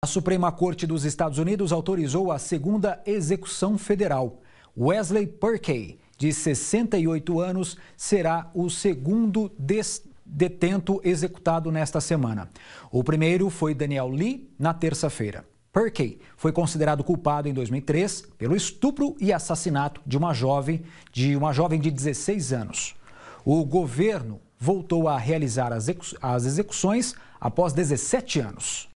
A Suprema Corte dos Estados Unidos autorizou a segunda execução federal. Wesley Perkey, de 68 anos, será o segundo detento executado nesta semana. O primeiro foi Daniel Lee, na terça-feira. Perkey foi considerado culpado em 2003 pelo estupro e assassinato de uma jovem de uma jovem de 16 anos. O governo voltou a realizar as execuções após 17 anos.